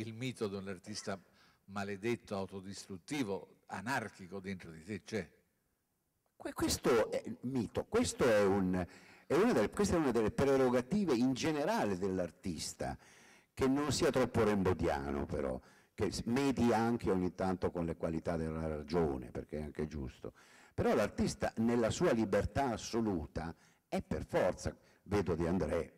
il mito di un artista maledetto, autodistruttivo, anarchico dentro di te c'è. Questo è il mito, questo è un, è delle, questa è una delle prerogative in generale dell'artista, che non sia troppo rembodiano però, che medi anche ogni tanto con le qualità della ragione, perché è anche giusto. Però l'artista nella sua libertà assoluta è per forza, vedo di André,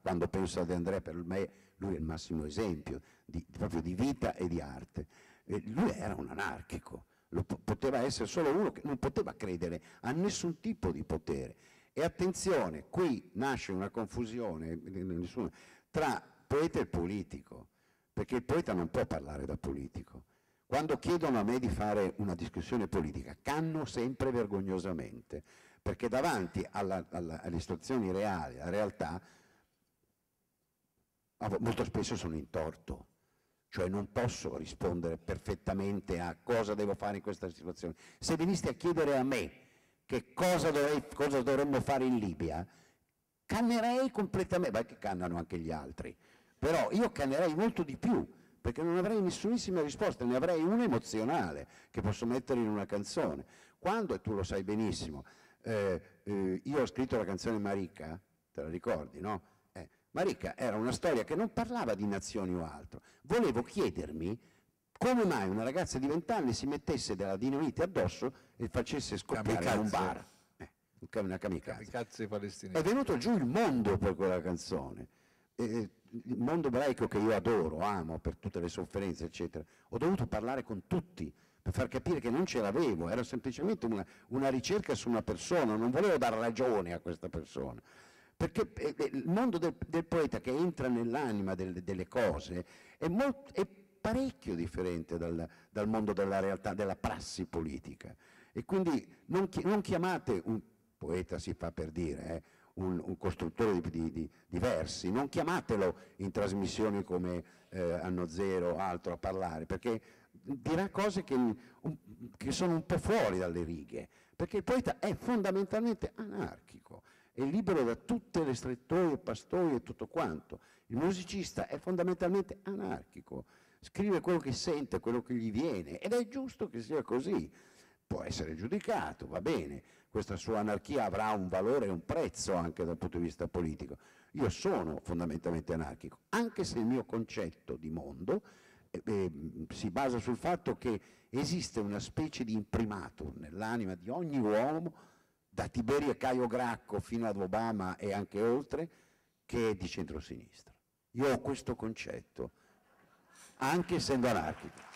quando penso di André per me lui è il massimo esempio di, proprio di vita e di arte. E eh, lui era un anarchico, Lo, poteva essere solo uno che non poteva credere a nessun tipo di potere. E attenzione, qui nasce una confusione eh, eh, nessuno, tra poeta e politico, perché il poeta non può parlare da politico. Quando chiedono a me di fare una discussione politica, canno sempre vergognosamente, perché davanti alla, alla, alle situazioni reali, alla realtà, Ah, molto spesso sono in torto, cioè non posso rispondere perfettamente a cosa devo fare in questa situazione. Se veniste a chiedere a me che cosa, dovrei, cosa dovremmo fare in Libia, cannerei completamente, beh che cannano anche gli altri, però io cannerei molto di più perché non avrei nessunissima risposta, ne avrei una emozionale che posso mettere in una canzone. Quando, e tu lo sai benissimo, eh, eh, io ho scritto la canzone Marica, te la ricordi, no? Marica era una storia che non parlava di nazioni o altro. Volevo chiedermi come mai una ragazza di vent'anni si mettesse della dinamite addosso e facesse scoppiare Kamikaze. un bar. Eh, una kamikaze. kamikaze È venuto giù il mondo per quella canzone. Eh, il mondo ebraico che io adoro, amo per tutte le sofferenze, eccetera. Ho dovuto parlare con tutti per far capire che non ce l'avevo, era semplicemente una, una ricerca su una persona, non volevo dar ragione a questa persona perché eh, eh, il mondo del, del poeta che entra nell'anima del, delle cose è, molto, è parecchio differente dal, dal, mondo della realtà, della prassi politica. E quindi non, chi, non chiamate un poeta, si fa per dire, eh, un, un, costruttore di, di, di, di, versi, non chiamatelo in trasmissioni come eh, Anno Zero o altro a parlare, perché dirà cose che, un, che sono un po' fuori dalle righe, perché il poeta è fondamentalmente anarchico è libero da tutte le strettoie, pastoie e tutto quanto. Il musicista è fondamentalmente anarchico, scrive quello che sente, quello che gli viene ed è giusto che sia così. Può essere giudicato, va bene, questa sua anarchia avrà un valore e un prezzo anche dal punto di vista politico. Io sono fondamentalmente anarchico, anche se il mio concetto di mondo eh, eh si basa sul fatto che esiste una specie di imprimatur nell'anima di ogni uomo da Tiberio Caio Gracco fino ad Obama e anche oltre, che è di centrosinistra. Io ho questo concetto, anche essendo anarchico.